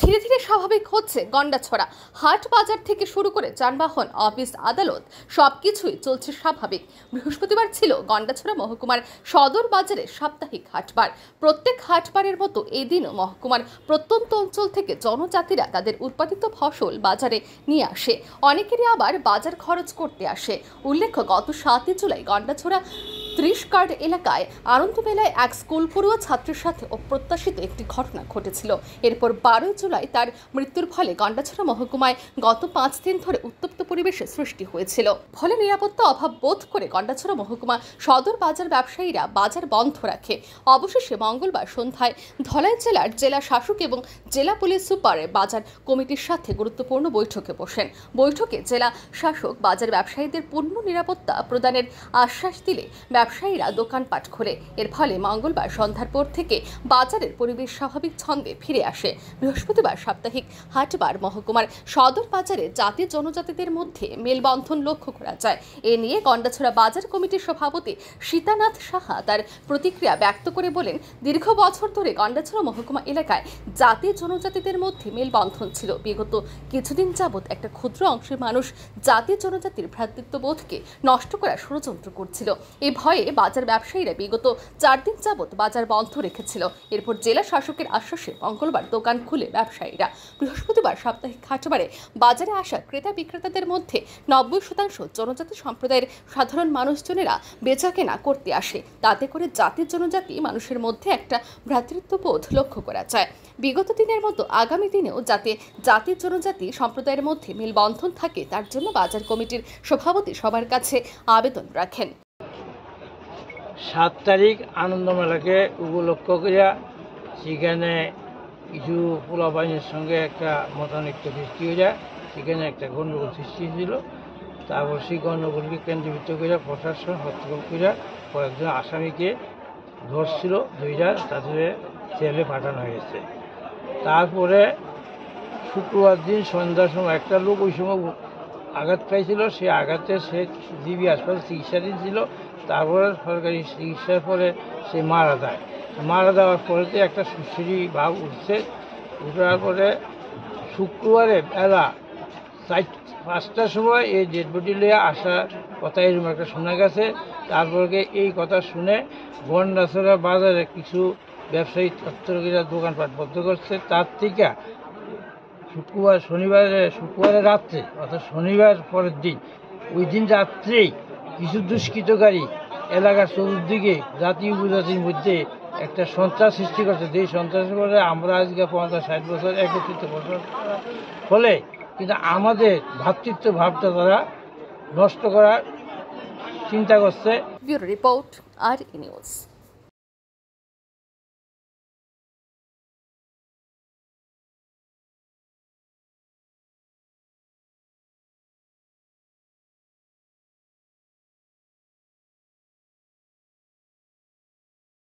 ধীরে ধীরে স্বাভাবিক হচ্ছে ছড়া হাট বাজার থেকে শুরু করে যানবাহন অফিস আদালত সব কিছুই চলছে স্বাভাবিক বৃহস্পতিবার ছিল গন্ডাছড়া মহকুমার সদর বাজারে সাপ্তাহিক হাটবার প্রত্যেক হাটবারের মতো এদিনও মহকুমার প্রত্যন্ত অঞ্চল থেকে জনজাতিরা তাদের উৎপাদিত ফসল বাজারে নিয়ে আসে অনেকেরই আবার বাজার খরচ করতে আসে উল্লেখ্য গত সাতই জুলাই গন্ডাছড়া ত্রিশকার্ড এলাকায় আনন্দমেলায় এক স্কুল পড়ুয়া ছাত্রের সাথে অপ্রত্যাশিত একটি ঘটনা ঘটেছিল এরপর বারোই জুলাই তার মৃত্যুর ফলে গন্ডাছড়া মহকুমায় গত পাঁচ দিন ধরে উত্তপ্ত পরিবেশের সৃষ্টি হয়েছিল ফলে নিরাপত্তা অভাব বোধ করে গন্ডাছড়া মহকুমা সদর বাজার ব্যবসায়ীরা বাজার বন্ধ রাখে অবশেষে মঙ্গলবার সন্ধ্যায় ধলাই জেলার জেলা শাসক এবং জেলা পুলিশ সুপারের বাজার কমিটির সাথে গুরুত্বপূর্ণ বৈঠকে বসেন বৈঠকে জেলা শাসক বাজার ব্যবসায়ীদের পূর্ণ নিরাপত্তা প্রদানের আশ্বাস দিলে ব্যবসায়ীরা দোকানপাট খোলে এর ফলে মঙ্গলবার সন্ধ্যার পর থেকে বাজারের পরিবেশ স্বাভাবিক ছন্দে ফিরে আসে বৃহস্পতিবার সাপ্তাহিক হাটবার মহকুমার সদর বাজারে জাতি জনজাতিদের মধ্যে মেলবন্ধন লক্ষ্য করা যায় এ নিয়ে গন্ডাছড়া বাজার কমিটির সভাপতি সীতানাথ সাহা তার প্রতিক্রিয়া ব্যক্ত করে বলেন দীর্ঘ বছর ধরে গন্ডাছড়া মহকুমা এলাকায় জাতি জনজাতিদের মধ্যে মেলবন্ধন ছিল বিগত কিছুদিন যাবৎ একটা ক্ষুদ্র অংশের মানুষ জাতি জনজাতির ভ্রাতৃত্ববোধকে নষ্ট করার ষড়যন্ত্র করছিল এই ভয় ভয়ে বাজার ব্যবসায়ীরা বিগত চার দিন যাবৎ বাজার বন্ধ রেখেছিল এরপর জেলা শাসকের আশ্বাসে মঙ্গলবার দোকান খুলে ব্যবসায়ীরা বৃহস্পতিবার সাপ্তাহিক খাটবারে বাজারে আসা ক্রেতা বিক্রেতাদের মধ্যে নব্বই শতাংশ জনজাতি সম্প্রদায়ের সাধারণ মানুষজনেরা বেচা কেনা করতে আসে তাতে করে জাতি জনজাতি মানুষের মধ্যে একটা ভ্রাতৃত্ববোধ লক্ষ্য করা যায় বিগত দিনের মতো আগামী দিনেও যাতে জাতি জনজাতি সম্প্রদায়ের মধ্যে মেলবন্ধন থাকে তার জন্য বাজার কমিটির সভাপতি সবার কাছে আবেদন রাখেন সাত তারিখ আনন্দ মেলাকে উপলক্ষ করিয়া সেখানে কিছু পোলা বাহিনীর সঙ্গে একটা মতানৈক্য সৃষ্টি হয়ে যায় সেখানে একটা গণ্ডগোল সৃষ্টি হয়েছিল তারপর সেই গণ্ডগোলকে কেন্দ্রীভূত করিয়া প্রশাসন হস্তক্ষেপ করিয়া কয়েকজন আসামিকে ধরছিল দুইটা তাদের জেলে পাঠানো হয়েছে তারপরে শুক্রবার দিন সন্ধ্যার সময় একটা লোক ওই সময় আঘাত পাইছিল সে আঘাতে সে জিবি হাসপাতালে চিকিৎসাধীন ছিল তারপরে সরকারি চিকিৎসার পরে সে মারা যায় মারা যাওয়ার পরেতে একটা সুশ্রী ভাব উঠছে উঠার পরে শুক্রবারে বেলা চার পাঁচটার সময় এই ডেড বডি লিয়ে আসার কথা এরকম একটা শোনা গেছে তারপরে এই কথা শুনে বন্ডাছড়া বাজারে কিছু ব্যবসায়ী ছাত্রীরা দোকানপাট বন্ধ করছে তার থেকে শুক্রবার শনিবার শুক্রবারের রাত্রে অর্থাৎ শনিবার পরের দিন ওই দিন রাত্রেই কিছু দুষ্কৃতকারী এলাকার চতুর্দিকে জাতি উপজাতির মধ্যে একটা সন্ত্রাস সৃষ্টি করছে যে সন্ত্রাসের ফলে আমরা আজকে পঞ্চাশ ষাট বছর একত্রিত বছর ফলে কিন্তু আমাদের ভ্রাতৃত্ব ভাবটা তারা নষ্ট করার চিন্তা করছে রিপোর্ট আর